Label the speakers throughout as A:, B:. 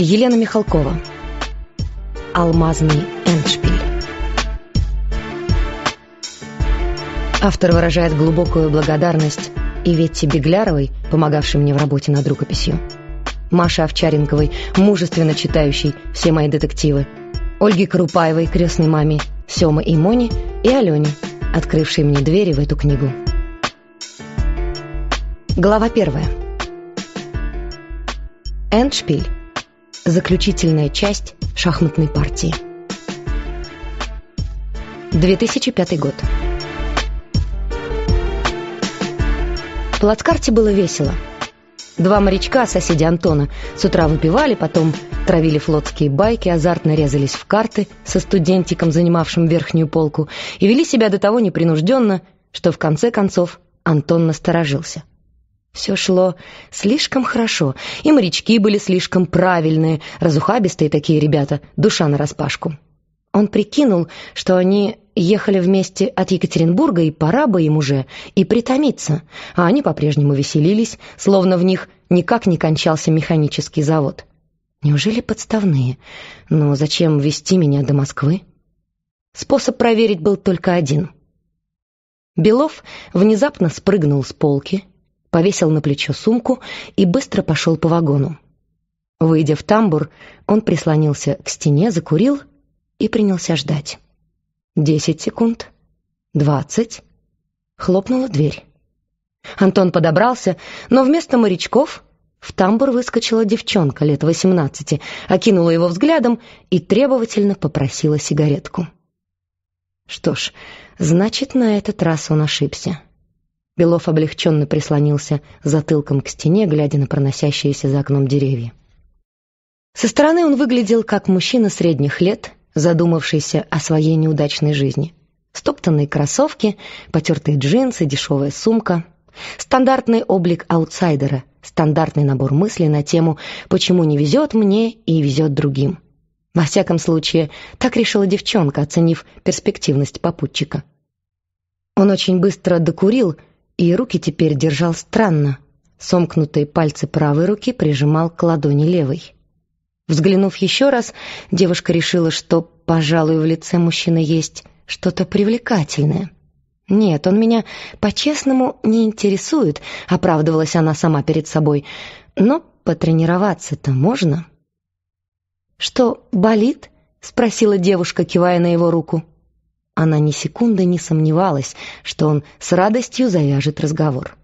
A: Елена Михалкова. Алмазный эндшпиль. Автор выражает глубокую благодарность Иветте Бегляровой, помогавшей мне в работе над рукописью, Маше Овчаренковой, мужественно читающей все мои детективы, Ольге Крупаевой, крестной маме, Семы и Мони и Алёне, открывшей мне двери в эту книгу. Глава первая. Эндшпиль. Заключительная часть шахматной партии. 2005 год. В плацкарте было весело. Два морячка, соседи Антона, с утра выпивали, потом травили флотские байки, азартно резались в карты со студентиком, занимавшим верхнюю полку, и вели себя до того непринужденно, что в конце концов Антон насторожился – все шло слишком хорошо, и морячки были слишком правильные, разухабистые такие ребята, душа нараспашку. Он прикинул, что они ехали вместе от Екатеринбурга, и пора бы им уже и притомиться, а они по-прежнему веселились, словно в них никак не кончался механический завод. Неужели подставные? Но зачем вести меня до Москвы? Способ проверить был только один. Белов внезапно спрыгнул с полки, повесил на плечо сумку и быстро пошел по вагону. Выйдя в тамбур, он прислонился к стене, закурил и принялся ждать. Десять секунд, двадцать. Хлопнула дверь. Антон подобрался, но вместо морячков в тамбур выскочила девчонка лет восемнадцати, окинула его взглядом и требовательно попросила сигаретку. Что ж, значит, на этот раз он ошибся. Белов облегченно прислонился затылком к стене, глядя на проносящиеся за окном деревья. Со стороны он выглядел как мужчина средних лет, задумавшийся о своей неудачной жизни. Стоптанные кроссовки, потертые джинсы, дешевая сумка. Стандартный облик аутсайдера, стандартный набор мыслей на тему «почему не везет мне и везет другим». Во всяком случае, так решила девчонка, оценив перспективность попутчика. Он очень быстро докурил, и руки теперь держал странно. Сомкнутые пальцы правой руки прижимал к ладони левой. Взглянув еще раз, девушка решила, что, пожалуй, в лице мужчины есть что-то привлекательное. «Нет, он меня по-честному не интересует», — оправдывалась она сама перед собой. «Но потренироваться-то можно?» «Что, болит?» — спросила девушка, кивая на его руку она ни секунды не сомневалась, что он с радостью завяжет разговор.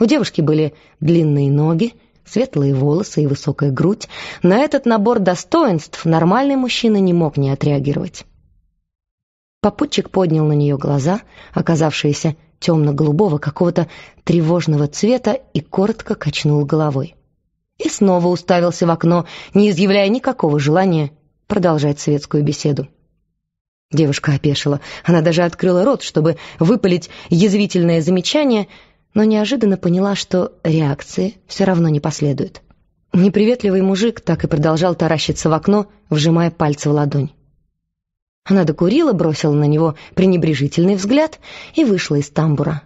A: У девушки были длинные ноги, светлые волосы и высокая грудь. На этот набор достоинств нормальный мужчина не мог не отреагировать. Попутчик поднял на нее глаза, оказавшиеся темно-голубого какого-то тревожного цвета, и коротко качнул головой. И снова уставился в окно, не изъявляя никакого желания продолжать светскую беседу. Девушка опешила. Она даже открыла рот, чтобы выпалить язвительное замечание, но неожиданно поняла, что реакции все равно не последует. Неприветливый мужик так и продолжал таращиться в окно, вжимая пальцы в ладонь. Она докурила, бросила на него пренебрежительный взгляд и вышла из тамбура.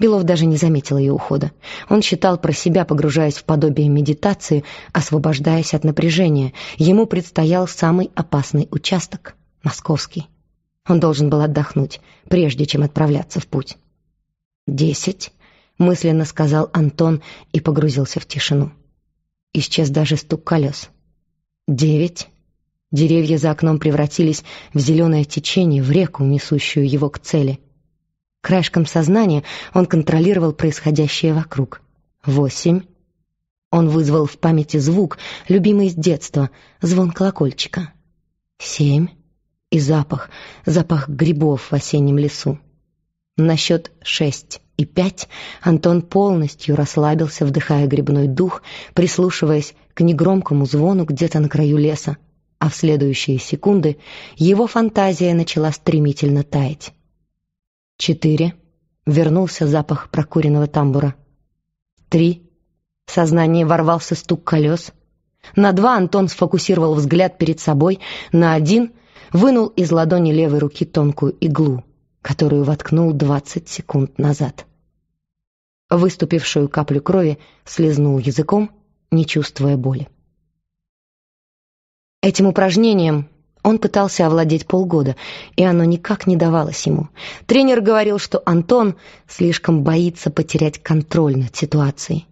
A: Белов даже не заметил ее ухода. Он считал про себя, погружаясь в подобие медитации, освобождаясь от напряжения. Ему предстоял самый опасный участок — Московский. Он должен был отдохнуть, прежде чем отправляться в путь. «Десять», — мысленно сказал Антон и погрузился в тишину. Исчез даже стук колес. «Девять». Деревья за окном превратились в зеленое течение, в реку, несущую его к цели. Краешком сознания он контролировал происходящее вокруг. «Восемь». Он вызвал в памяти звук, любимый с детства, звон колокольчика. «Семь» и запах, запах грибов в осеннем лесу. На счет шесть и пять Антон полностью расслабился, вдыхая грибной дух, прислушиваясь к негромкому звону где-то на краю леса, а в следующие секунды его фантазия начала стремительно таять. Четыре. Вернулся запах прокуренного тамбура. Три. В сознание ворвался стук колес. На два Антон сфокусировал взгляд перед собой, на один вынул из ладони левой руки тонкую иглу, которую воткнул 20 секунд назад. Выступившую каплю крови слезнул языком, не чувствуя боли. Этим упражнением он пытался овладеть полгода, и оно никак не давалось ему. Тренер говорил, что Антон слишком боится потерять контроль над ситуацией.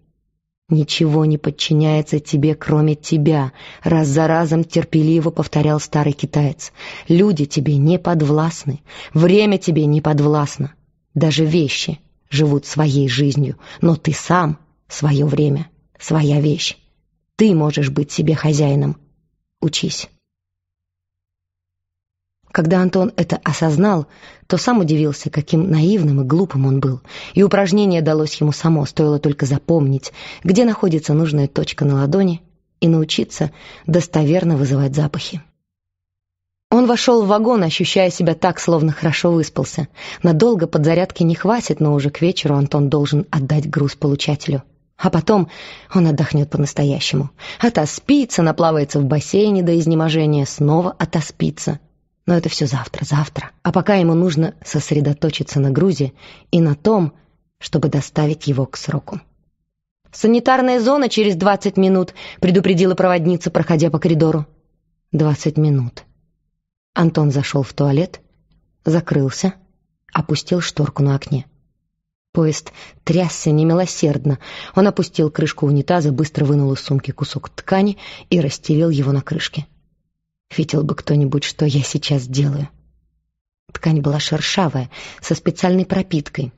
A: «Ничего не подчиняется тебе, кроме тебя», — раз за разом терпеливо повторял старый китаец. «Люди тебе не подвластны, время тебе не подвластно. Даже вещи живут своей жизнью, но ты сам — свое время, своя вещь. Ты можешь быть себе хозяином. Учись». Когда Антон это осознал, то сам удивился, каким наивным и глупым он был. И упражнение далось ему само, стоило только запомнить, где находится нужная точка на ладони и научиться достоверно вызывать запахи. Он вошел в вагон, ощущая себя так, словно хорошо выспался. Надолго подзарядки не хватит, но уже к вечеру Антон должен отдать груз получателю. А потом он отдохнет по-настоящему. Отоспится, наплавается в бассейне до изнеможения, снова отоспится. Но это все завтра, завтра. А пока ему нужно сосредоточиться на грузе и на том, чтобы доставить его к сроку. «Санитарная зона через двадцать минут», — предупредила проводница, проходя по коридору. Двадцать минут. Антон зашел в туалет, закрылся, опустил шторку на окне. Поезд трясся немилосердно. Он опустил крышку унитаза, быстро вынул из сумки кусок ткани и расстелил его на крышке. Видел бы кто-нибудь, что я сейчас делаю. Ткань была шершавая, со специальной пропиткой.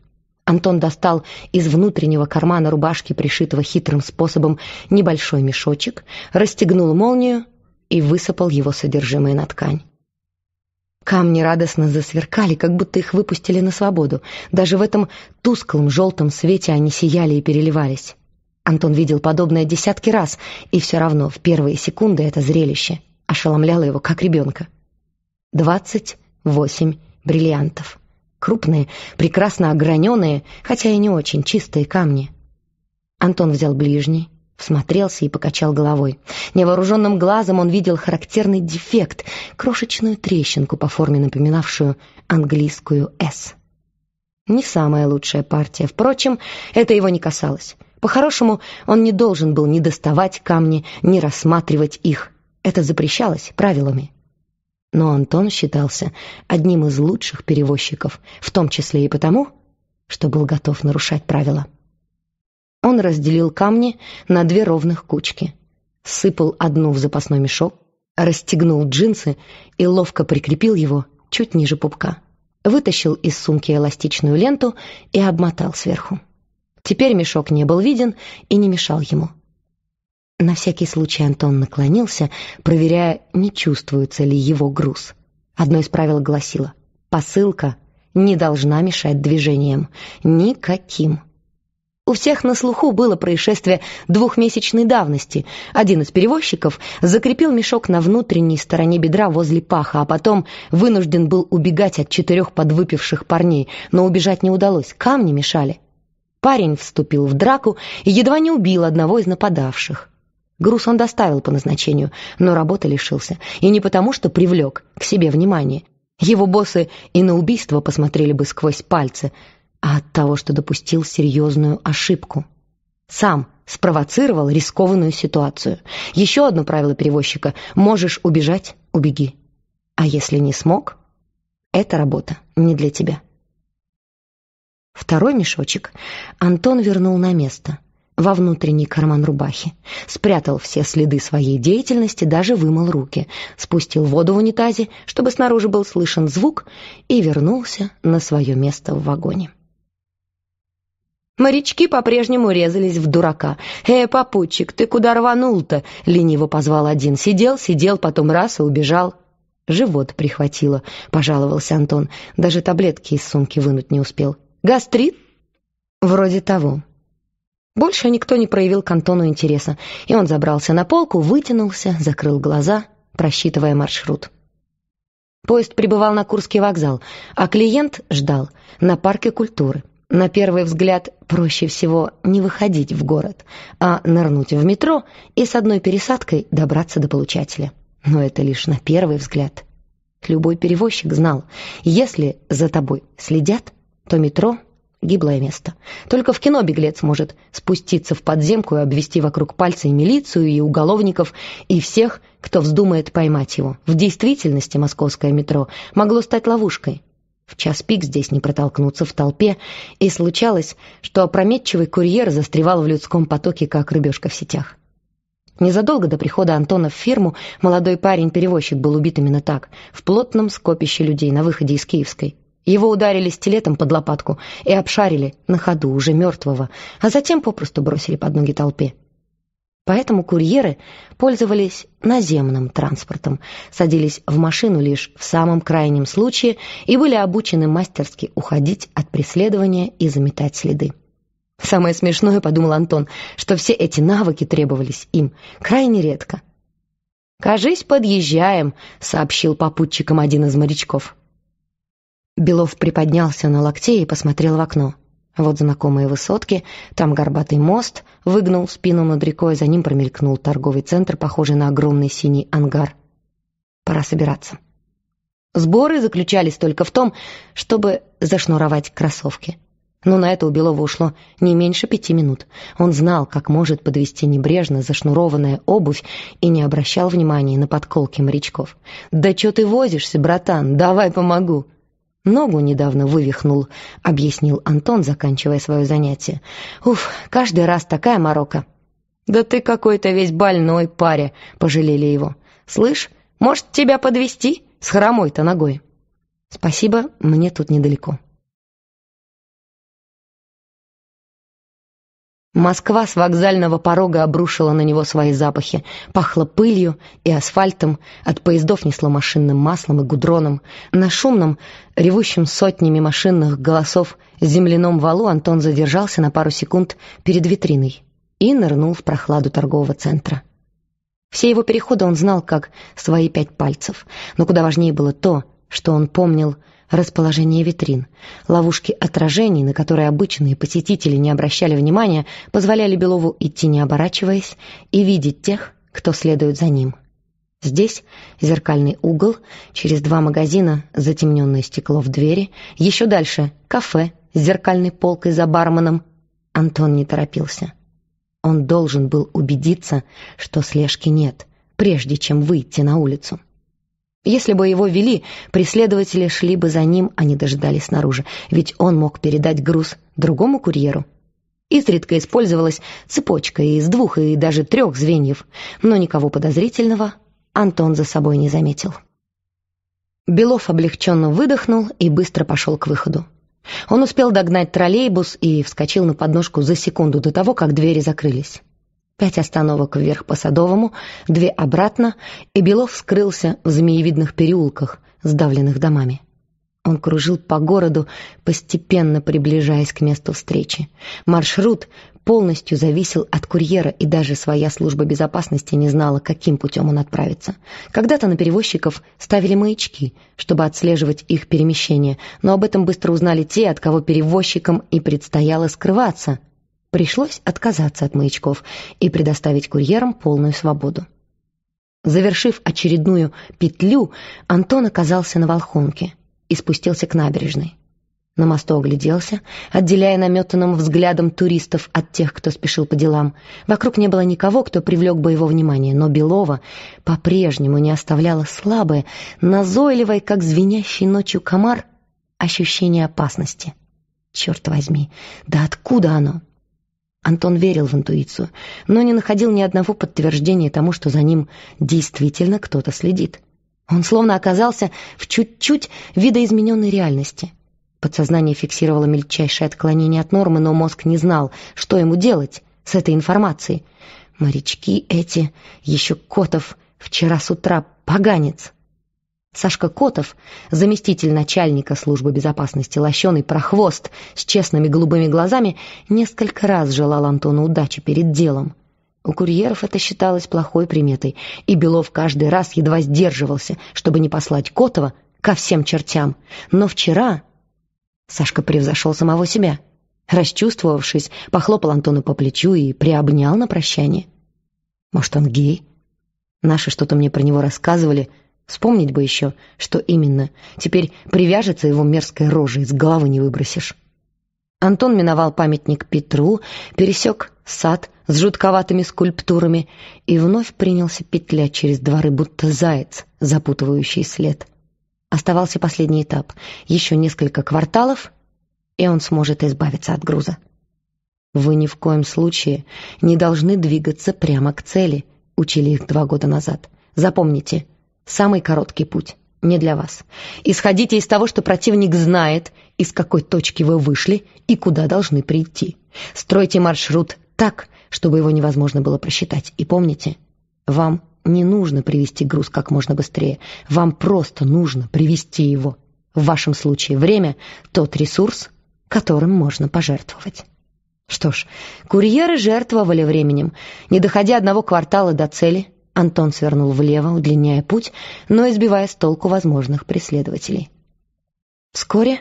A: Антон достал из внутреннего кармана рубашки, пришитого хитрым способом, небольшой мешочек, расстегнул молнию и высыпал его содержимое на ткань. Камни радостно засверкали, как будто их выпустили на свободу. Даже в этом тусклом желтом свете они сияли и переливались. Антон видел подобное десятки раз, и все равно в первые секунды это зрелище ошеломляла его, как ребенка. Двадцать восемь бриллиантов. Крупные, прекрасно ограненные, хотя и не очень чистые камни. Антон взял ближний, всмотрелся и покачал головой. Невооруженным глазом он видел характерный дефект, крошечную трещинку по форме, напоминавшую английскую «С». Не самая лучшая партия. Впрочем, это его не касалось. По-хорошему, он не должен был ни доставать камни, ни рассматривать их. Это запрещалось правилами. Но Антон считался одним из лучших перевозчиков, в том числе и потому, что был готов нарушать правила. Он разделил камни на две ровных кучки, сыпал одну в запасной мешок, расстегнул джинсы и ловко прикрепил его чуть ниже пупка. Вытащил из сумки эластичную ленту и обмотал сверху. Теперь мешок не был виден и не мешал ему. На всякий случай Антон наклонился, проверяя, не чувствуется ли его груз. Одно из правил гласило «посылка не должна мешать движениям. Никаким». У всех на слуху было происшествие двухмесячной давности. Один из перевозчиков закрепил мешок на внутренней стороне бедра возле паха, а потом вынужден был убегать от четырех подвыпивших парней, но убежать не удалось, камни мешали. Парень вступил в драку и едва не убил одного из нападавших. Груз он доставил по назначению, но работы лишился. И не потому, что привлек к себе внимание. Его боссы и на убийство посмотрели бы сквозь пальцы, а от того, что допустил серьезную ошибку. Сам спровоцировал рискованную ситуацию. Еще одно правило перевозчика – можешь убежать – убеги. А если не смог – эта работа не для тебя. Второй мешочек Антон вернул на место – во внутренний карман рубахи. Спрятал все следы своей деятельности, даже вымыл руки. Спустил воду в унитазе, чтобы снаружи был слышен звук, и вернулся на свое место в вагоне. Морячки по-прежнему резались в дурака. «Эй, попутчик, ты куда рванул-то?» — лениво позвал один. Сидел, сидел, потом раз и убежал. «Живот прихватило», — пожаловался Антон. Даже таблетки из сумки вынуть не успел. «Гастрит?» «Вроде того. Больше никто не проявил к Антону интереса, и он забрался на полку, вытянулся, закрыл глаза, просчитывая маршрут. Поезд прибывал на Курский вокзал, а клиент ждал на парке культуры. На первый взгляд проще всего не выходить в город, а нырнуть в метро и с одной пересадкой добраться до получателя. Но это лишь на первый взгляд. Любой перевозчик знал, если за тобой следят, то метро Гиблое место. Только в кино беглец может спуститься в подземку и обвести вокруг пальца и милицию, и уголовников, и всех, кто вздумает поймать его. В действительности московское метро могло стать ловушкой. В час пик здесь не протолкнуться в толпе, и случалось, что опрометчивый курьер застревал в людском потоке, как рыбешка в сетях. Незадолго до прихода Антона в фирму молодой парень-перевозчик был убит именно так, в плотном скопище людей на выходе из Киевской. Его ударили стилетом под лопатку и обшарили на ходу уже мертвого, а затем попросту бросили под ноги толпе. Поэтому курьеры пользовались наземным транспортом, садились в машину лишь в самом крайнем случае и были обучены мастерски уходить от преследования и заметать следы. Самое смешное, подумал Антон, что все эти навыки требовались им крайне редко. «Кажись, подъезжаем», — сообщил попутчикам один из морячков. Белов приподнялся на локте и посмотрел в окно. Вот знакомые высотки, там горбатый мост, выгнул спину над рекой, за ним промелькнул торговый центр, похожий на огромный синий ангар. Пора собираться. Сборы заключались только в том, чтобы зашнуровать кроссовки. Но на это у Белова ушло не меньше пяти минут. Он знал, как может подвести небрежно зашнурованная обувь и не обращал внимания на подколки морячков. «Да что ты возишься, братан? Давай помогу!» «Ногу недавно вывихнул», — объяснил Антон, заканчивая свое занятие. «Уф, каждый раз такая морока». «Да ты какой-то весь больной, паре», — пожалели его. «Слышь, может, тебя подвести с хромой-то ногой?» «Спасибо, мне тут недалеко». Москва с вокзального порога обрушила на него свои запахи. Пахло пылью и асфальтом, от поездов несло машинным маслом и гудроном. На шумном, ревущем сотнями машинных голосов земляном валу Антон задержался на пару секунд перед витриной и нырнул в прохладу торгового центра. Все его переходы он знал как свои пять пальцев, но куда важнее было то, что он помнил Расположение витрин, ловушки отражений, на которые обычные посетители не обращали внимания, позволяли Белову идти не оборачиваясь и видеть тех, кто следует за ним. Здесь зеркальный угол, через два магазина затемненное стекло в двери, еще дальше кафе с зеркальной полкой за барменом. Антон не торопился. Он должен был убедиться, что слежки нет, прежде чем выйти на улицу. Если бы его вели, преследователи шли бы за ним, а не дожидались снаружи, ведь он мог передать груз другому курьеру. Изредка использовалась цепочка из двух и даже трех звеньев, но никого подозрительного Антон за собой не заметил. Белов облегченно выдохнул и быстро пошел к выходу. Он успел догнать троллейбус и вскочил на подножку за секунду до того, как двери закрылись. Пять остановок вверх по Садовому, две обратно, и Белов скрылся в змеевидных переулках, сдавленных домами. Он кружил по городу, постепенно приближаясь к месту встречи. Маршрут полностью зависел от курьера, и даже своя служба безопасности не знала, каким путем он отправится. Когда-то на перевозчиков ставили маячки, чтобы отслеживать их перемещение, но об этом быстро узнали те, от кого перевозчикам и предстояло скрываться, пришлось отказаться от маячков и предоставить курьерам полную свободу. Завершив очередную петлю, Антон оказался на Волхонке и спустился к набережной. На мосту огляделся, отделяя наметанным взглядом туристов от тех, кто спешил по делам. Вокруг не было никого, кто привлек бы его внимание, но Белова по-прежнему не оставляла слабое, назойливое, как звенящий ночью комар, ощущение опасности. Черт возьми, да откуда оно? Антон верил в интуицию, но не находил ни одного подтверждения тому, что за ним действительно кто-то следит. Он словно оказался в чуть-чуть видоизмененной реальности. Подсознание фиксировало мельчайшее отклонение от нормы, но мозг не знал, что ему делать с этой информацией. Морячки эти, еще Котов, вчера с утра поганец. Сашка Котов, заместитель начальника службы безопасности, лощеный прохвост с честными голубыми глазами, несколько раз желал Антону удачи перед делом. У курьеров это считалось плохой приметой, и Белов каждый раз едва сдерживался, чтобы не послать Котова ко всем чертям. Но вчера Сашка превзошел самого себя. Расчувствовавшись, похлопал Антону по плечу и приобнял на прощание. «Может, он гей? Наши что-то мне про него рассказывали», Вспомнить бы еще, что именно. Теперь привяжется его мерзкой рожей, с головы не выбросишь. Антон миновал памятник Петру, пересек сад с жутковатыми скульптурами и вновь принялся петлять через дворы, будто заяц, запутывающий след. Оставался последний этап. Еще несколько кварталов, и он сможет избавиться от груза. «Вы ни в коем случае не должны двигаться прямо к цели», — учили их два года назад. «Запомните, Самый короткий путь, не для вас. Исходите из того, что противник знает, из какой точки вы вышли и куда должны прийти. Стройте маршрут так, чтобы его невозможно было просчитать. И помните, вам не нужно привести груз как можно быстрее. Вам просто нужно привести его. В вашем случае время – тот ресурс, которым можно пожертвовать. Что ж, курьеры жертвовали временем. Не доходя одного квартала до цели, Антон свернул влево, удлиняя путь, но избивая с толку возможных преследователей. Вскоре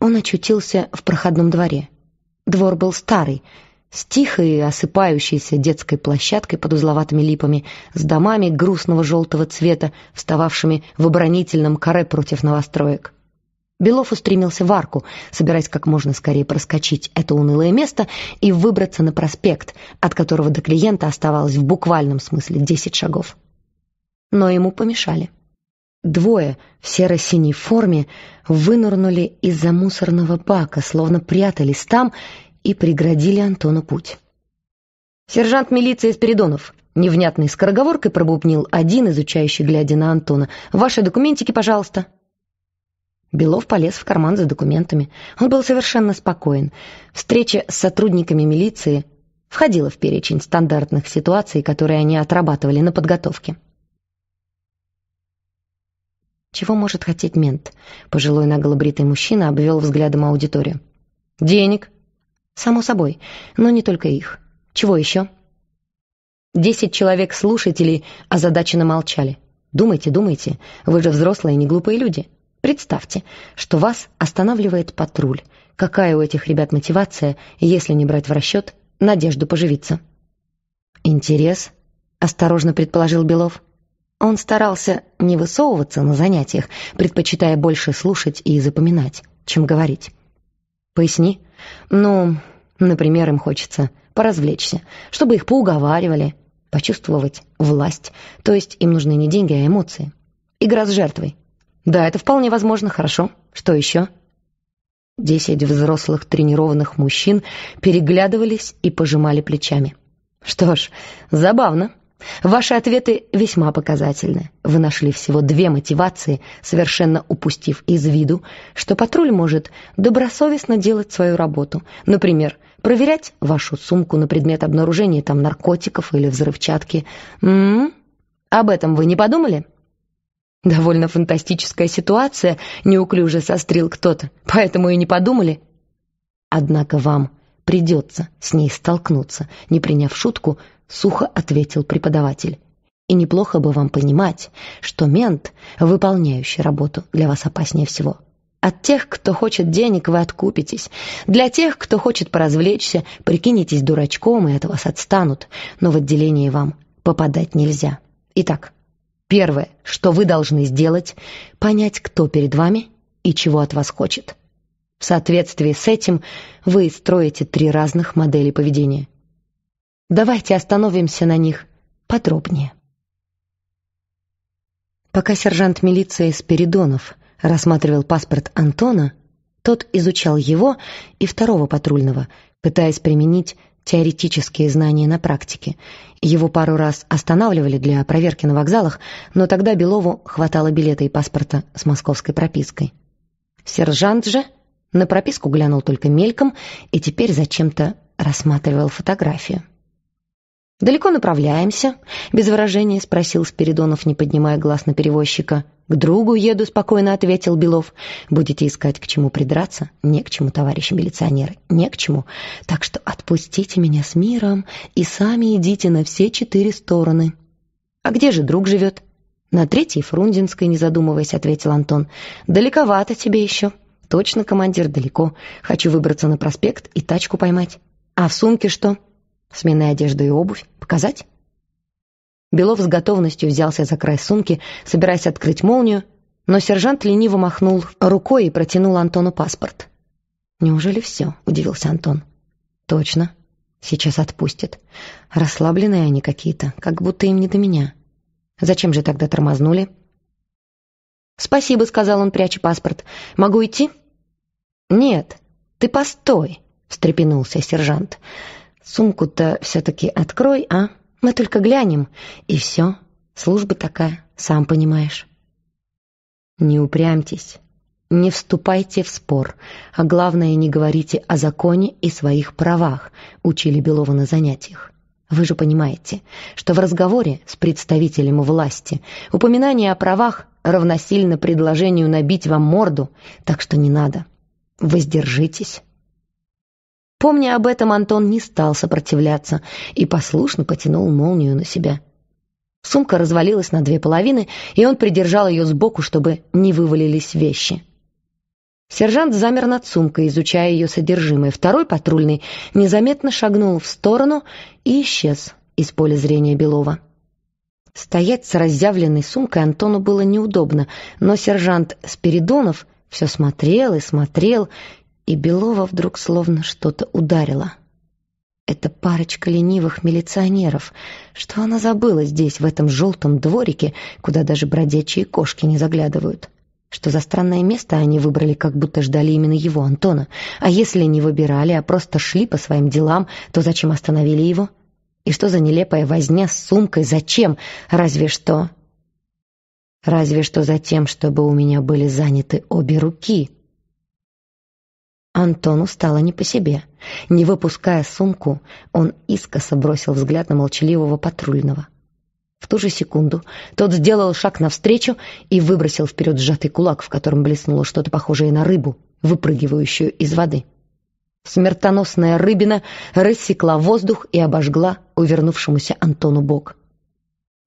A: он очутился в проходном дворе. Двор был старый, с тихой, осыпающейся детской площадкой под узловатыми липами, с домами грустного желтого цвета, встававшими в оборонительном каре против новостроек. Белов устремился в арку, собираясь как можно скорее проскочить это унылое место и выбраться на проспект, от которого до клиента оставалось в буквальном смысле десять шагов. Но ему помешали. Двое в серо-синей форме вынырнули из-за мусорного бака, словно прятались там и преградили Антону путь. «Сержант милиции Спиридонов!» Невнятной скороговоркой пробубнил один, изучающий, глядя на Антона. «Ваши документики, пожалуйста!» Белов полез в карман за документами. Он был совершенно спокоен. Встреча с сотрудниками милиции входила в перечень стандартных ситуаций, которые они отрабатывали на подготовке. «Чего может хотеть мент?» Пожилой наголобритый мужчина обвел взглядом аудиторию. «Денег?» «Само собой, но не только их. Чего еще?» Десять человек слушателей озадаченно молчали. «Думайте, думайте, вы же взрослые, не глупые люди. Представьте, что вас останавливает патруль. Какая у этих ребят мотивация, если не брать в расчет надежду поживиться? «Интерес?» — осторожно предположил Белов. Он старался не высовываться на занятиях, предпочитая больше слушать и запоминать, чем говорить. «Поясни. Ну, например, им хочется поразвлечься, чтобы их поуговаривали, почувствовать власть. То есть им нужны не деньги, а эмоции. Игра с жертвой. «Да, это вполне возможно, хорошо. Что еще?» Десять взрослых тренированных мужчин переглядывались и пожимали плечами. «Что ж, забавно. Ваши ответы весьма показательны. Вы нашли всего две мотивации, совершенно упустив из виду, что патруль может добросовестно делать свою работу. Например, проверять вашу сумку на предмет обнаружения там наркотиков или взрывчатки. М м-м. -м -м. Об этом вы не подумали?» «Довольно фантастическая ситуация», — неуклюже сострил кто-то, «поэтому и не подумали». «Однако вам придется с ней столкнуться», — не приняв шутку, сухо ответил преподаватель. «И неплохо бы вам понимать, что мент, выполняющий работу, для вас опаснее всего». От тех, кто хочет денег, вы откупитесь. Для тех, кто хочет поразвлечься, прикинитесь дурачком, и от вас отстанут. Но в отделении вам попадать нельзя. Итак, Первое, что вы должны сделать, понять, кто перед вами и чего от вас хочет. В соответствии с этим вы строите три разных модели поведения. Давайте остановимся на них подробнее. Пока сержант милиции Спиридонов рассматривал паспорт Антона, тот изучал его и второго патрульного, пытаясь применить теоретические знания на практике. Его пару раз останавливали для проверки на вокзалах, но тогда Белову хватало билета и паспорта с московской пропиской. Сержант же на прописку глянул только мельком и теперь зачем-то рассматривал фотографию. «Далеко направляемся?» — без выражения спросил Спиридонов, не поднимая глаз на перевозчика. «К другу еду», — спокойно ответил Белов. «Будете искать, к чему придраться? Не к чему, товарищи милиционеры, не к чему. Так что отпустите меня с миром и сами идите на все четыре стороны». «А где же друг живет?» «На третьей Фрунзенской», — не задумываясь, ответил Антон. «Далековато тебе еще». «Точно, командир, далеко. Хочу выбраться на проспект и тачку поймать». «А в сумке что?» «Сменная одежда и обувь. Показать?» Белов с готовностью взялся за край сумки, собираясь открыть молнию, но сержант лениво махнул рукой и протянул Антону паспорт. «Неужели все?» — удивился Антон. «Точно. Сейчас отпустят. Расслабленные они какие-то, как будто им не до меня. Зачем же тогда тормознули?» «Спасибо», — сказал он, пряча паспорт. «Могу идти?» «Нет, ты постой», — встрепенулся сержант. «Сумку-то все-таки открой, а?» Мы только глянем, и все. Служба такая, сам понимаешь. Не упрямьтесь, не вступайте в спор, а главное, не говорите о законе и своих правах, учили Белова на занятиях. Вы же понимаете, что в разговоре с представителем власти упоминание о правах равносильно предложению набить вам морду, так что не надо. Воздержитесь. Помня об этом, Антон не стал сопротивляться и послушно потянул молнию на себя. Сумка развалилась на две половины, и он придержал ее сбоку, чтобы не вывалились вещи. Сержант замер над сумкой, изучая ее содержимое. Второй патрульный незаметно шагнул в сторону и исчез из поля зрения Белова. Стоять с разъявленной сумкой Антону было неудобно, но сержант Спиридонов все смотрел и смотрел, и Белова вдруг словно что-то ударило. Это парочка ленивых милиционеров, что она забыла здесь, в этом желтом дворике, куда даже бродячие кошки не заглядывают? Что за странное место они выбрали, как будто ждали именно его, Антона? А если не выбирали, а просто шли по своим делам, то зачем остановили его? И что за нелепая возня с сумкой? Зачем? Разве что... Разве что за тем, чтобы у меня были заняты обе руки, Антону стало не по себе. Не выпуская сумку, он искоса бросил взгляд на молчаливого патрульного. В ту же секунду тот сделал шаг навстречу и выбросил вперед сжатый кулак, в котором блеснуло что-то похожее на рыбу, выпрыгивающую из воды. Смертоносная рыбина рассекла воздух и обожгла увернувшемуся Антону бок.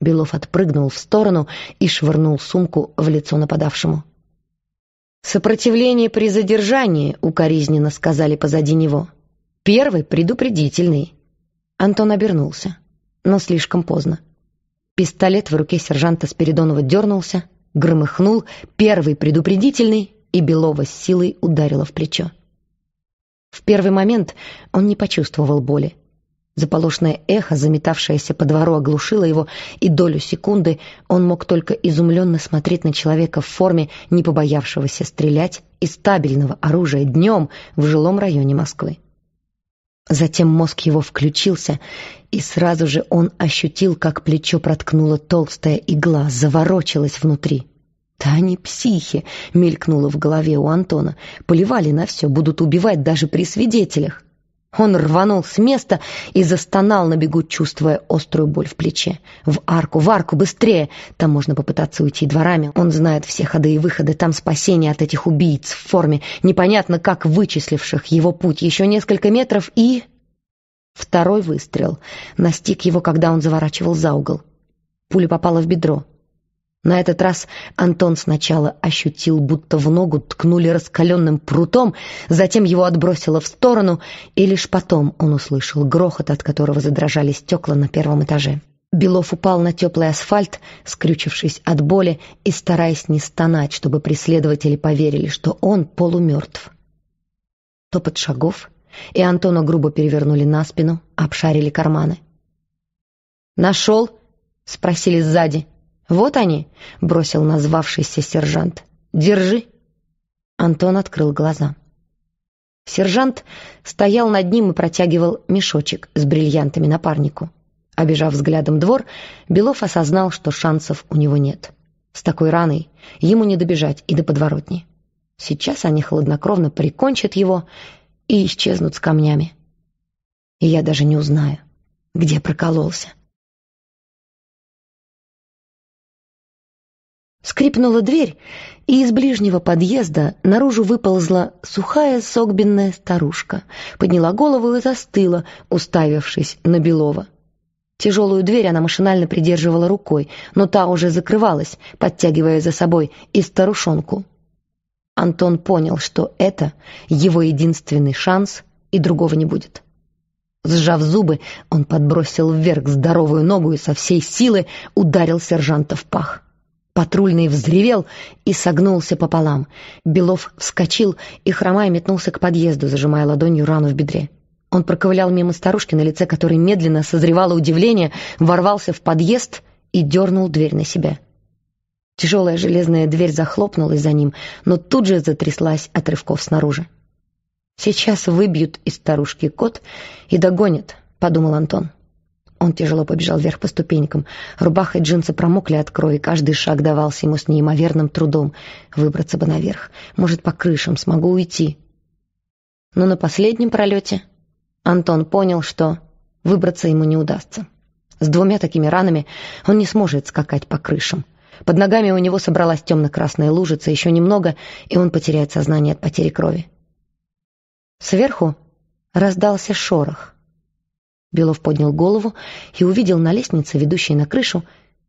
A: Белов отпрыгнул в сторону и швырнул сумку в лицо нападавшему. «Сопротивление при задержании», — укоризненно сказали позади него. «Первый предупредительный». Антон обернулся, но слишком поздно. Пистолет в руке сержанта Спиридонова дернулся, громыхнул, первый предупредительный, и Белова с силой ударила в плечо. В первый момент он не почувствовал боли. Заполошное эхо, заметавшееся по двору, оглушило его, и долю секунды он мог только изумленно смотреть на человека в форме, не побоявшегося стрелять из стабильного оружия днем в жилом районе Москвы. Затем мозг его включился, и сразу же он ощутил, как плечо проткнула толстая игла, заворочилась внутри. «Да они психи!» — мелькнуло в голове у Антона. «Поливали на все, будут убивать даже при свидетелях!» Он рванул с места и застонал на бегу, чувствуя острую боль в плече. «В арку, в арку, быстрее! Там можно попытаться уйти дворами. Он знает все ходы и выходы. Там спасение от этих убийц в форме, непонятно как вычисливших его путь. Еще несколько метров и...» Второй выстрел настиг его, когда он заворачивал за угол. Пуля попала в бедро. На этот раз Антон сначала ощутил, будто в ногу ткнули раскаленным прутом, затем его отбросило в сторону, и лишь потом он услышал грохот, от которого задрожали стекла на первом этаже. Белов упал на теплый асфальт, скрючившись от боли и стараясь не стонать, чтобы преследователи поверили, что он полумертв. Топот шагов, и Антона грубо перевернули на спину, обшарили карманы. «Нашел?» — спросили сзади. «Вот они!» — бросил назвавшийся сержант. «Держи!» Антон открыл глаза. Сержант стоял над ним и протягивал мешочек с бриллиантами напарнику. Обежав взглядом двор, Белов осознал, что шансов у него нет. С такой раной ему не добежать и до подворотни. Сейчас они хладнокровно прикончат его и исчезнут с камнями. И я даже не узнаю, где прокололся. Скрипнула дверь, и из ближнего подъезда наружу выползла сухая согбенная старушка, подняла голову и застыла, уставившись на Белова. Тяжелую дверь она машинально придерживала рукой, но та уже закрывалась, подтягивая за собой и старушонку. Антон понял, что это его единственный шанс, и другого не будет. Сжав зубы, он подбросил вверх здоровую ногу и со всей силы ударил сержанта в пах. Патрульный взревел и согнулся пополам. Белов вскочил и, хромая, метнулся к подъезду, зажимая ладонью рану в бедре. Он проковылял мимо старушки, на лице которой медленно созревало удивление, ворвался в подъезд и дернул дверь на себя. Тяжелая железная дверь захлопнулась за ним, но тут же затряслась от рывков снаружи. «Сейчас выбьют из старушки кот и догонят», — подумал Антон. Он тяжело побежал вверх по ступенькам. Рубаха и джинсы промокли от крови, каждый шаг давался ему с неимоверным трудом. Выбраться бы наверх. Может, по крышам смогу уйти. Но на последнем пролете Антон понял, что выбраться ему не удастся. С двумя такими ранами он не сможет скакать по крышам. Под ногами у него собралась темно-красная лужица, еще немного, и он потеряет сознание от потери крови. Сверху раздался шорох. Белов поднял голову и увидел на лестнице, ведущей на крышу,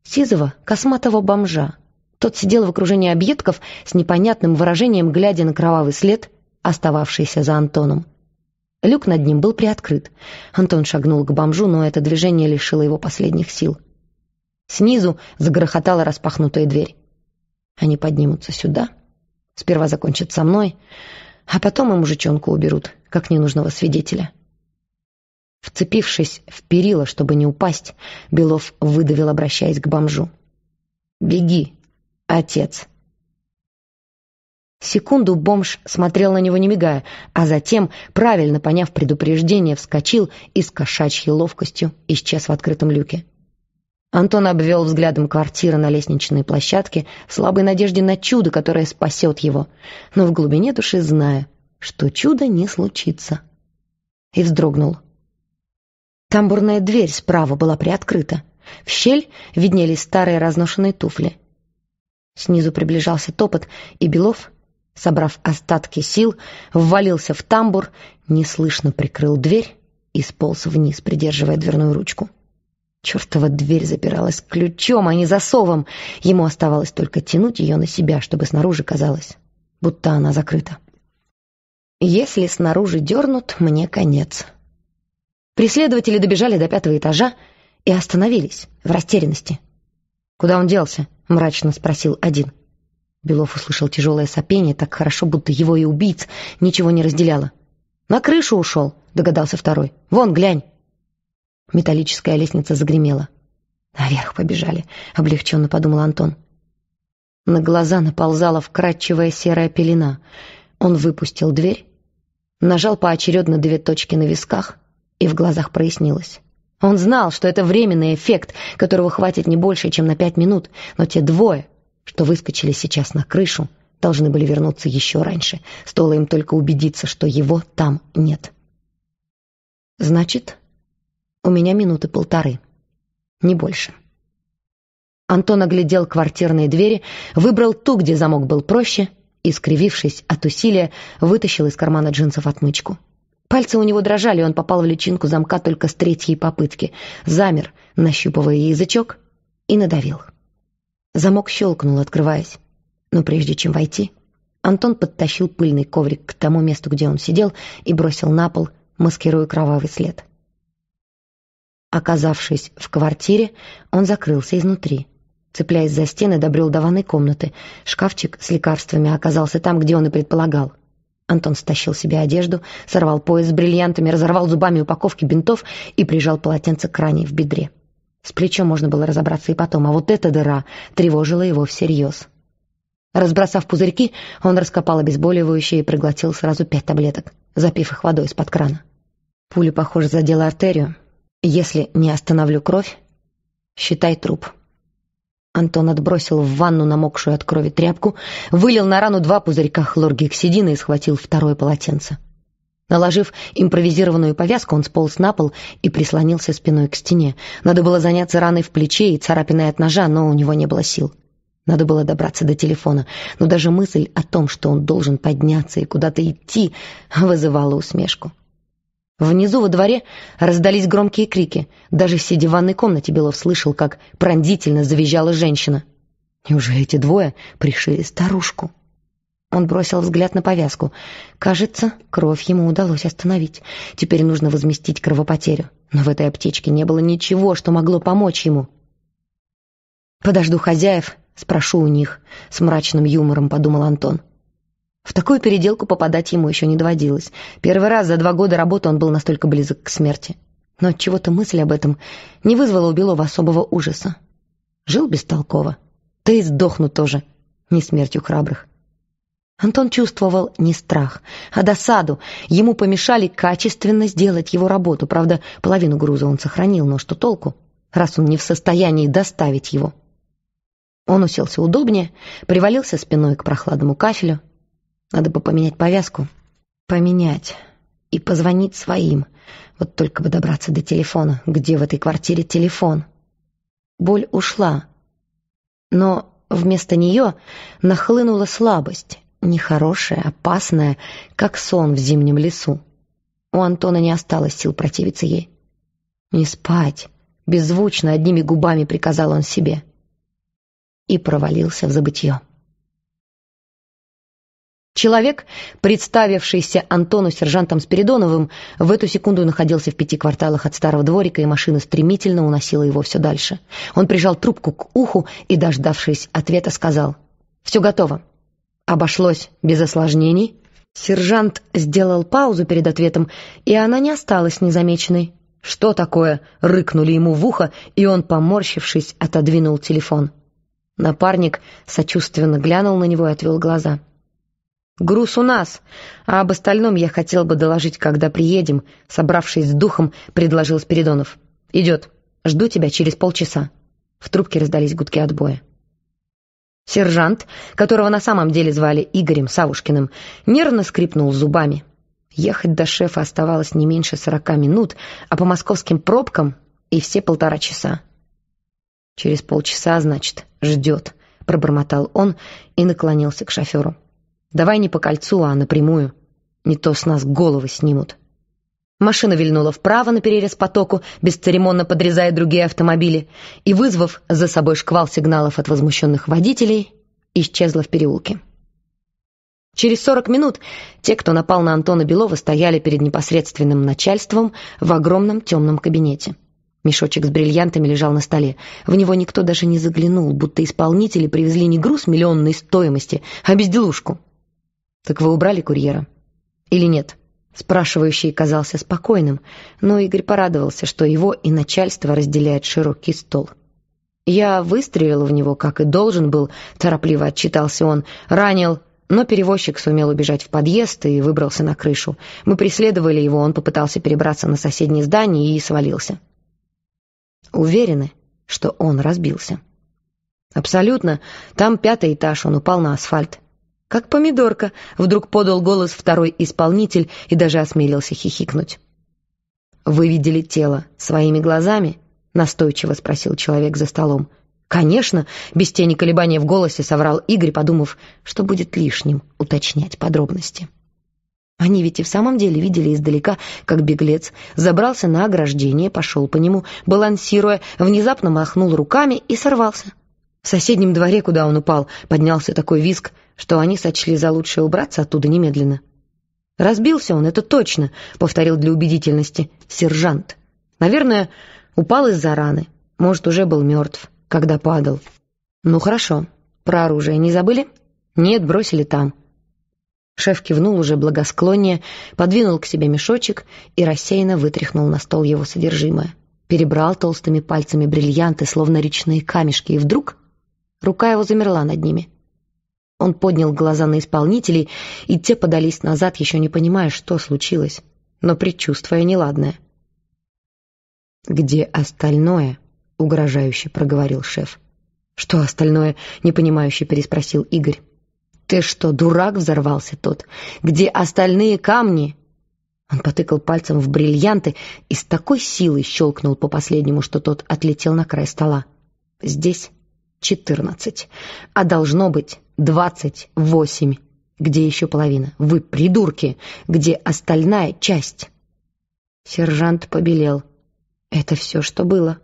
A: сизого косматого бомжа. Тот сидел в окружении объедков с непонятным выражением, глядя на кровавый след, остававшийся за Антоном. Люк над ним был приоткрыт. Антон шагнул к бомжу, но это движение лишило его последних сил. Снизу загрохотала распахнутая дверь. Они поднимутся сюда. Сперва закончат со мной, а потом и мужичонку уберут, как ненужного свидетеля. Вцепившись в перила, чтобы не упасть, Белов выдавил, обращаясь к бомжу. «Беги, отец!» Секунду бомж смотрел на него не мигая, а затем, правильно поняв предупреждение, вскочил и с кошачьей ловкостью исчез в открытом люке. Антон обвел взглядом квартиры на лестничной площадке в слабой надежде на чудо, которое спасет его, но в глубине души зная, что чудо не случится. И вздрогнул. Тамбурная дверь справа была приоткрыта. В щель виднелись старые разношенные туфли. Снизу приближался топот, и Белов, собрав остатки сил, ввалился в тамбур, неслышно прикрыл дверь и сполз вниз, придерживая дверную ручку. Чертова дверь запиралась ключом, а не засовом. Ему оставалось только тянуть ее на себя, чтобы снаружи казалось, будто она закрыта. «Если снаружи дернут, мне конец», Преследователи добежали до пятого этажа и остановились в растерянности. «Куда он делся?» — мрачно спросил один. Белов услышал тяжелое сопение, так хорошо, будто его и убийц ничего не разделяло. «На крышу ушел», — догадался второй. «Вон, глянь!» Металлическая лестница загремела. «Наверх побежали», — облегченно подумал Антон. На глаза наползала вкрадчивая серая пелена. Он выпустил дверь, нажал поочередно две точки на висках и в глазах прояснилось. Он знал, что это временный эффект, которого хватит не больше, чем на пять минут, но те двое, что выскочили сейчас на крышу, должны были вернуться еще раньше. Стоило им только убедиться, что его там нет. Значит, у меня минуты полторы. Не больше. Антон оглядел квартирные двери, выбрал ту, где замок был проще, и, скривившись от усилия, вытащил из кармана джинсов отмычку. Пальцы у него дрожали, он попал в личинку замка только с третьей попытки. Замер, нащупывая язычок, и надавил. Замок щелкнул, открываясь. Но прежде чем войти, Антон подтащил пыльный коврик к тому месту, где он сидел, и бросил на пол, маскируя кровавый след. Оказавшись в квартире, он закрылся изнутри. Цепляясь за стены, добрел до ванной комнаты. Шкафчик с лекарствами оказался там, где он и предполагал. Антон стащил себе одежду, сорвал пояс с бриллиантами, разорвал зубами упаковки бинтов и прижал полотенце к ране в бедре. С плечом можно было разобраться и потом, а вот эта дыра тревожила его всерьез. Разбросав пузырьки, он раскопал обезболивающее и проглотил сразу пять таблеток, запив их водой из-под крана. Пуля, похоже, задела артерию. Если не остановлю кровь, считай труп. Антон отбросил в ванну намокшую от крови тряпку, вылил на рану два пузырька хлоргексидина и схватил второе полотенце. Наложив импровизированную повязку, он сполз на пол и прислонился спиной к стене. Надо было заняться раной в плече и царапиной от ножа, но у него не было сил. Надо было добраться до телефона, но даже мысль о том, что он должен подняться и куда-то идти, вызывала усмешку. Внизу во дворе раздались громкие крики. Даже сидя в ванной комнате, Белов слышал, как пронзительно завизжала женщина. Неужели эти двое пришили старушку? Он бросил взгляд на повязку. Кажется, кровь ему удалось остановить. Теперь нужно возместить кровопотерю. Но в этой аптечке не было ничего, что могло помочь ему. «Подожду хозяев, спрошу у них», — с мрачным юмором подумал Антон. В такую переделку попадать ему еще не доводилось. Первый раз за два года работы он был настолько близок к смерти. Но чего то мысль об этом не вызвала у Белова особого ужаса. Жил бестолково. Да и сдохну тоже. Не смертью храбрых. Антон чувствовал не страх, а досаду. Ему помешали качественно сделать его работу. Правда, половину груза он сохранил, но что толку, раз он не в состоянии доставить его? Он уселся удобнее, привалился спиной к прохладному кафелю, надо бы поменять повязку. Поменять. И позвонить своим. Вот только бы добраться до телефона. Где в этой квартире телефон? Боль ушла. Но вместо нее нахлынула слабость. Нехорошая, опасная, как сон в зимнем лесу. У Антона не осталось сил противиться ей. «Не спать!» — беззвучно одними губами приказал он себе. И провалился в забытье. Человек, представившийся Антону сержантом Спиридоновым, в эту секунду находился в пяти кварталах от старого дворика, и машина стремительно уносила его все дальше. Он прижал трубку к уху и, дождавшись ответа, сказал «Все готово». Обошлось без осложнений. Сержант сделал паузу перед ответом, и она не осталась незамеченной. «Что такое?» — рыкнули ему в ухо, и он, поморщившись, отодвинул телефон. Напарник сочувственно глянул на него и отвел глаза. Груз у нас, а об остальном я хотел бы доложить, когда приедем», — собравшись с духом, предложил Спиридонов. «Идет. Жду тебя через полчаса». В трубке раздались гудки отбоя. Сержант, которого на самом деле звали Игорем Савушкиным, нервно скрипнул зубами. Ехать до шефа оставалось не меньше сорока минут, а по московским пробкам и все полтора часа. «Через полчаса, значит, ждет», — пробормотал он и наклонился к шоферу. Давай не по кольцу, а напрямую. Не то с нас головы снимут». Машина вильнула вправо на перерез потоку, бесцеремонно подрезая другие автомобили, и, вызвав за собой шквал сигналов от возмущенных водителей, исчезла в переулке. Через сорок минут те, кто напал на Антона Белова, стояли перед непосредственным начальством в огромном темном кабинете. Мешочек с бриллиантами лежал на столе. В него никто даже не заглянул, будто исполнители привезли не груз миллионной стоимости, а безделушку. «Так вы убрали курьера? Или нет?» Спрашивающий казался спокойным, но Игорь порадовался, что его и начальство разделяет широкий стол. «Я выстрелил в него, как и должен был», — торопливо отчитался он. «Ранил, но перевозчик сумел убежать в подъезд и выбрался на крышу. Мы преследовали его, он попытался перебраться на соседнее здание и свалился». Уверены, что он разбился. «Абсолютно. Там пятый этаж, он упал на асфальт. «Как помидорка!» — вдруг подал голос второй исполнитель и даже осмелился хихикнуть. «Вы видели тело своими глазами?» — настойчиво спросил человек за столом. «Конечно!» — без тени колебания в голосе соврал Игорь, подумав, что будет лишним уточнять подробности. Они ведь и в самом деле видели издалека, как беглец забрался на ограждение, пошел по нему, балансируя, внезапно махнул руками и сорвался. В соседнем дворе, куда он упал, поднялся такой визг, что они сочли за лучшее убраться оттуда немедленно. «Разбился он, это точно», — повторил для убедительности сержант. «Наверное, упал из-за раны. Может, уже был мертв, когда падал». «Ну хорошо. Про оружие не забыли?» «Нет, бросили там». Шеф кивнул уже благосклоннее, подвинул к себе мешочек и рассеянно вытряхнул на стол его содержимое. Перебрал толстыми пальцами бриллианты, словно речные камешки, и вдруг Рука его замерла над ними. Он поднял глаза на исполнителей, и те подались назад, еще не понимая, что случилось, но предчувствуя неладное. «Где остальное?» — угрожающе проговорил шеф. «Что остальное?» — непонимающе переспросил Игорь. «Ты что, дурак?» — взорвался тот. «Где остальные камни?» Он потыкал пальцем в бриллианты и с такой силой щелкнул по последнему, что тот отлетел на край стола. «Здесь?» Четырнадцать, а должно быть двадцать восемь. Где еще половина? Вы придурки! Где остальная часть?» Сержант побелел. «Это все, что было».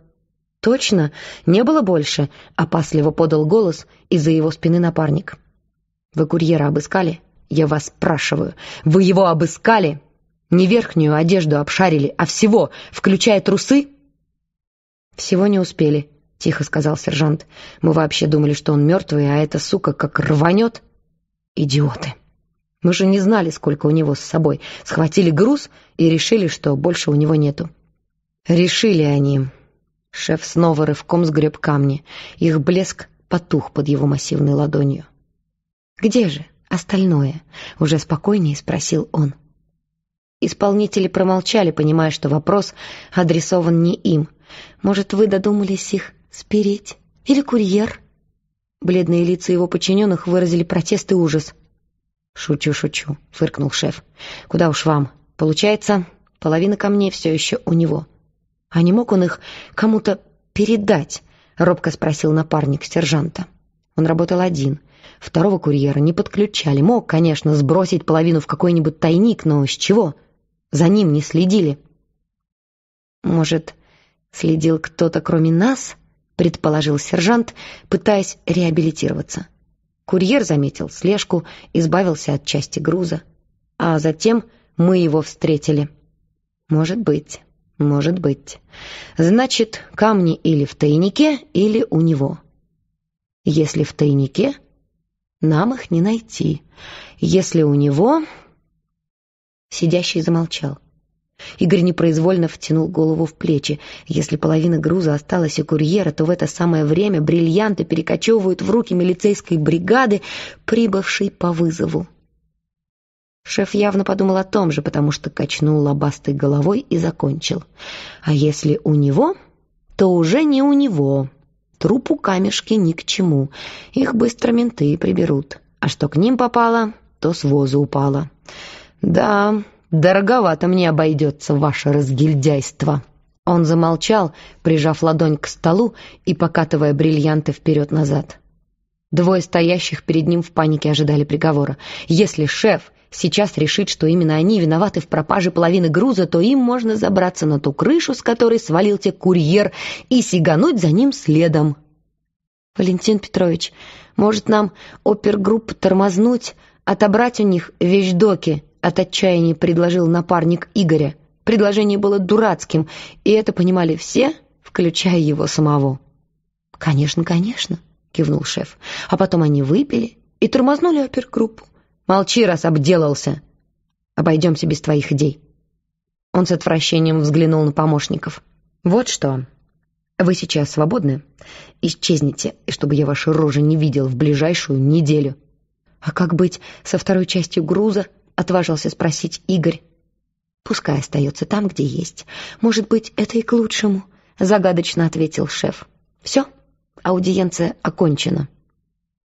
A: «Точно? Не было больше?» — опасливо подал голос из-за его спины напарник. «Вы курьера обыскали?» «Я вас спрашиваю. Вы его обыскали?» «Не верхнюю одежду обшарили, а всего, включая трусы?» «Всего не успели», — тихо сказал сержант. «Мы вообще думали, что он мертвый, а эта сука как рванет!» «Идиоты! Мы же не знали, сколько у него с собой. Схватили груз и решили, что больше у него нету». «Решили они!» Шеф снова рывком сгреб камни. Их блеск потух под его массивной ладонью. «Где же остальное?» — уже спокойнее спросил он. Исполнители промолчали, понимая, что вопрос адресован не им. Может, вы додумались их «Спереть? Или курьер?» Бледные лица его подчиненных выразили протест и ужас. «Шучу, шучу», — фыркнул шеф. «Куда уж вам? Получается, половина ко мне все еще у него». «А не мог он их кому-то передать?» — робко спросил напарник сержанта. Он работал один. Второго курьера не подключали. Мог, конечно, сбросить половину в какой-нибудь тайник, но с чего? За ним не следили. «Может, следил кто-то кроме нас?» предположил сержант, пытаясь реабилитироваться. Курьер заметил слежку, избавился от части груза. А затем мы его встретили. Может быть, может быть. Значит, камни или в тайнике, или у него. Если в тайнике, нам их не найти. Если у него... Сидящий замолчал. Игорь непроизвольно втянул голову в плечи. Если половина груза осталась у курьера, то в это самое время бриллианты перекочевывают в руки милицейской бригады, прибывшей по вызову. Шеф явно подумал о том же, потому что качнул лобастой головой и закончил. А если у него, то уже не у него. Трупу камешки ни к чему. Их быстро менты приберут. А что к ним попало, то с воза упало. Да, «Дороговато мне обойдется ваше разгильдяйство». Он замолчал, прижав ладонь к столу и покатывая бриллианты вперед-назад. Двое стоящих перед ним в панике ожидали приговора. «Если шеф сейчас решит, что именно они виноваты в пропаже половины груза, то им можно забраться на ту крышу, с которой свалил те курьер, и сигануть за ним следом». «Валентин Петрович, может, нам опергруппу тормознуть, отобрать у них вещдоки?» от отчаяния предложил напарник Игоря. Предложение было дурацким, и это понимали все, включая его самого. «Конечно, конечно», — кивнул шеф. А потом они выпили и тормознули опергруппу. «Молчи, раз обделался!» «Обойдемся без твоих идей». Он с отвращением взглянул на помощников. «Вот что. Вы сейчас свободны? Исчезните, чтобы я ваши рожи не видел в ближайшую неделю. А как быть со второй частью груза?» отважился спросить Игорь. «Пускай остается там, где есть. Может быть, это и к лучшему», — загадочно ответил шеф. «Все, аудиенция окончена».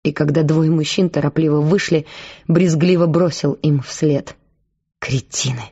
A: И когда двое мужчин торопливо вышли, брезгливо бросил им вслед. «Кретины!»